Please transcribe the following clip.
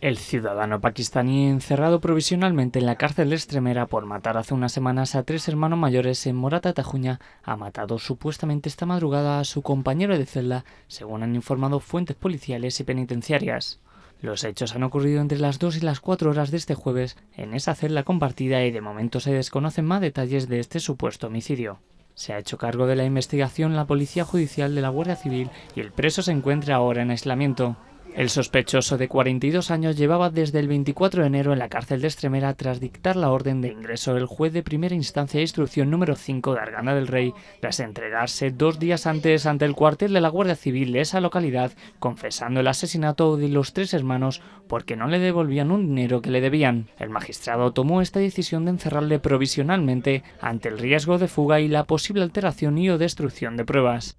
El ciudadano pakistaní encerrado provisionalmente en la cárcel de extremera por matar hace unas semanas a tres hermanos mayores en Morata Tajuña ha matado supuestamente esta madrugada a su compañero de celda, según han informado fuentes policiales y penitenciarias. Los hechos han ocurrido entre las 2 y las 4 horas de este jueves en esa celda compartida y de momento se desconocen más detalles de este supuesto homicidio. Se ha hecho cargo de la investigación la Policía Judicial de la Guardia Civil y el preso se encuentra ahora en aislamiento. El sospechoso de 42 años llevaba desde el 24 de enero en la cárcel de Extremera tras dictar la orden de ingreso del juez de primera instancia de instrucción número 5 de Argana del Rey, tras entregarse dos días antes ante el cuartel de la Guardia Civil de esa localidad, confesando el asesinato de los tres hermanos porque no le devolvían un dinero que le debían. El magistrado tomó esta decisión de encerrarle provisionalmente ante el riesgo de fuga y la posible alteración y o destrucción de pruebas.